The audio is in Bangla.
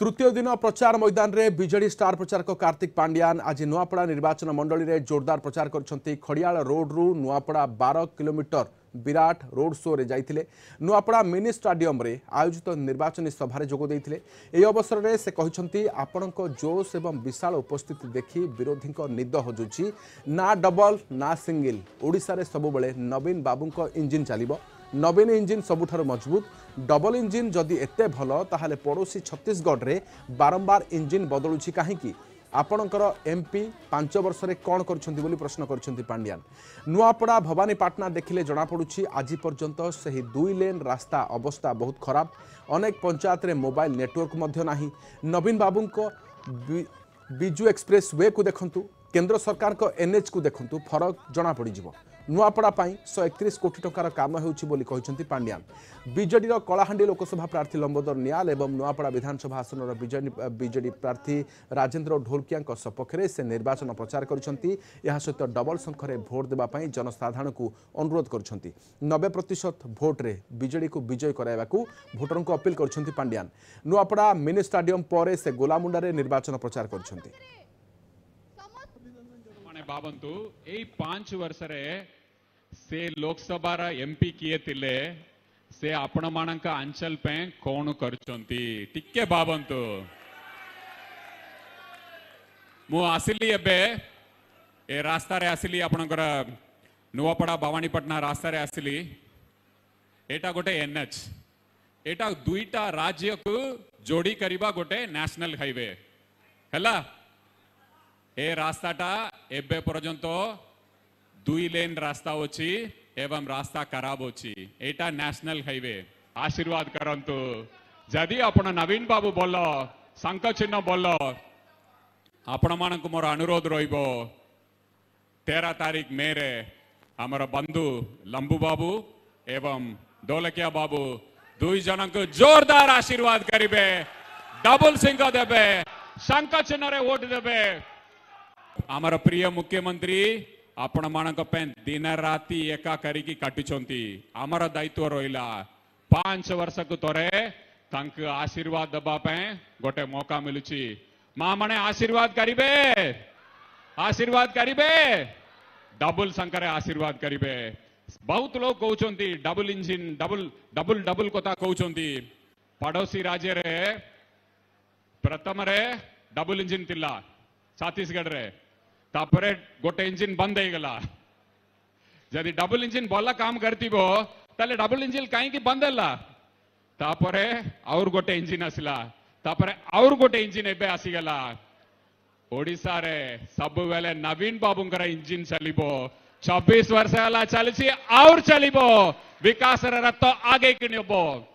তৃতীয় দিন প্রচার ময়দানে বিজেডি স্টার প্রচারক কার্তিক পাণ্ডিয়ান আজ নূয়াপড়া নির্বাচন মণ্ডলীরে জোরদার প্রচার করছেন খড়িয়াল রোড্রু নূয়াপড়া বার কিলোমিটর বিরাট রোড শোরে যাই নূয়াপড়া মিনি স্টাডিয়মে আয়োজিত নির্বাচনী সভায় যোগ দিয়ে এই অবসরের সে আপনার জোশ এবং বিশাল উপস্থিতি দেখি বিরোধী নিদ হজুছি না ডবল না সিঙ্গল ওড়শার সবুলে নবীন বাবু ইঞ্জিন চালিব ନବୀନ ଇଞ୍ଜିନ୍ ସବୁଠାରୁ ମଜବୁତ ଡବଲ ଇଞ୍ଜିନ୍ ଯଦି ଏତେ ଭଲ ତାହେଲେ ପଡ଼ୋଶୀ ଛତିଶଗଡ଼ରେ ବାରମ୍ବାର ଇଞ୍ଜିନ୍ ବଦଳୁଛି କାହିଁକି ଆପଣଙ୍କର ଏମ୍ପି ପାଞ୍ଚ ବର୍ଷରେ କ'ଣ କରିଛନ୍ତି ବୋଲି ପ୍ରଶ୍ନ କରିଛନ୍ତି ପାଣ୍ଡିଆନ ନୂଆପଡ଼ା ଭବାନୀ ପାଟଣା ଦେଖିଲେ ଜଣାପଡ଼ୁଛି ଆଜି ପର୍ଯ୍ୟନ୍ତ ସେହି ଦୁଇ ଲେନ୍ ରାସ୍ତା ଅବସ୍ଥା ବହୁତ ଖରାପ ଅନେକ ପଞ୍ଚାୟତରେ ମୋବାଇଲ ନେଟୱାର୍କ ମଧ୍ୟ ନାହିଁ ନବୀନ ବାବୁଙ୍କ ବିଜୁ ଏକ୍ସପ୍ରେସ୍ ୱେକୁ ଦେଖନ୍ତୁ କେନ୍ଦ୍ର ସରକାରଙ୍କ ଏନ୍ଏଚ୍କୁ ଦେଖନ୍ତୁ ଫରକ ଜଣାପଡ଼ିଯିବ ନୂଆପଡ଼ା ପାଇଁ ଶହେ ଏକତିରିଶ କୋଟି ଟଙ୍କାର କାମ ହେଉଛି ବୋଲି କହିଛନ୍ତି ପାଣ୍ଡିଆନ ବିଜେଡ଼ିର କଳାହାଣ୍ଡି ଲୋକସଭା ପ୍ରାର୍ଥୀ ଲମ୍ବୋଦର ନିଆଲ ଏବଂ ନୂଆପଡ଼ା ବିଧାନସଭା ଆସନର ବିଜେଡି ପ୍ରାର୍ଥୀ ରାଜେନ୍ଦ୍ର ଢୋଲକିଆଙ୍କ ସପକ୍ଷରେ ସେ ନିର୍ବାଚନ ପ୍ରଚାର କରିଛନ୍ତି ଏହା ସହିତ ଡବଲ ସଂଖ୍ୟାରେ ଭୋଟ ଦେବା ପାଇଁ ଜନସାଧାରଣଙ୍କୁ ଅନୁରୋଧ କରିଛନ୍ତି ନବେ ପ୍ରତିଶତ ଭୋଟରେ ବିଜେଡ଼ିକୁ ବିଜୟ କରାଇବାକୁ ଭୋଟରଙ୍କୁ ଅପିଲ କରିଛନ୍ତି ପାଣ୍ଡିଆନ ନୂଆପଡ଼ା ମିନି ଷ୍ଟାଡିୟମ ପରେ ସେ ଗୋଲାମୁଣ୍ଡାରେ ନିର୍ବାଚନ ପ୍ରଚାର କରିଛନ୍ତି ಬಾಬಂತು ಈ ಪಾಂಚ್ ವರ್ಷರೆ ಸೇ ಲೋಕಸಭಾರ ಎಂಪಿ ಕಿಯೇ ತಿಲೆ ಸೇ ଆପଣ ମାନଙ୍କ ଆଞ୍ଚଲ ପାଇଁ କଣ କରୁଛନ୍ତି ଟିକେ ଭାବନ୍ତୁ ମୁଁ ଆସିଲି ଏବେ ଏ ରାସ୍ତାରେ ଆସିଲି ଆପଣଙ୍କର ନୂଆପଡ଼ା ଭବାନୀପାଟଣା ରାସ୍ତାରେ ଆସିଲି ଏଇଟା ଗୋଟେ ଏନ୍ଏଚ୍ ଏଇଟା ଦୁଇଟା ରାଜ୍ୟକୁ ଯୋଡ଼ି କରିବା ଗୋଟେ ନ୍ୟାସନାଲ ହାଇୱେ ହେଲା এ রাস্তাটা এবে পর্যন্ত দুই লেন রাস্তা হচ্ছে এবং রাস্তা খারাপ হচ্ছে এটা ন্যাশনাল হাইওয়ে আশীর্বাদ করন্তু যদি আপনার নবীন বাবু বলল শঙ্খ চিহ্ন বলল ଆପଣମାନଙ୍କୁ ମୋର ଅନୁରୋଧ ରହିବ ତେର ତାରିଖ ମେରେ ଆମର ବନ୍ଧୁ ଲମ୍ବୁ ବାବୁ ଏବଂ ଦୋଲକିଆ ବାବୁ ଦୁଇ ଜଣଙ୍କୁ ଜୋରଦାର ଆଶୀର୍ବାଦ କରିବେ ଡବଲ ସିଂହ ଦେବେ ଶଙ୍ଖ ଚିହ୍ନରେ ଭୋଟ ଦେବେ અમારા પ્રિય મુખ્યમંત્રી આપણ માણક પેન દિન રાતી એકા કરી કટ્ટુંતિ અમારા દાયિત્વ રોયલા પાંચ વર્ષક તોરે તંક આશીર્વાદ દબા પે ગોટે મોકા મિલુચી મા મને આશીર્વાદ કરીબે આશીર્વાદ કરીબે ડબલ શંકરે આશીર્વાદ કરીબે ବହୁତ ଲୋକ କହୁଛନ୍ତି double engine double double double କଥା କହୁଛନ୍ତି ପଡ଼ୋଶୀ ରାଜ୍ୟରେ ପ୍ରଥମରେ ଡବଲ ଇଞ୍ଜିନ୍ ଥିଲା ଛତିଶଗଡ଼ରେ तापर गोटे इंजिन बंद होगा जदि डबल इंजिन भल काम करती तले डबल इंजिन कहीं बंद है तापर और गोटे इंजिन आसला तापर और गोटे इंजिन एबे आसीगला ओडिशा रे सब वेले नवीन बाबूंकर इंजिन चलिबो 26 वर्ष चली आउर चलिबो विकास रथ आगे कि नेबो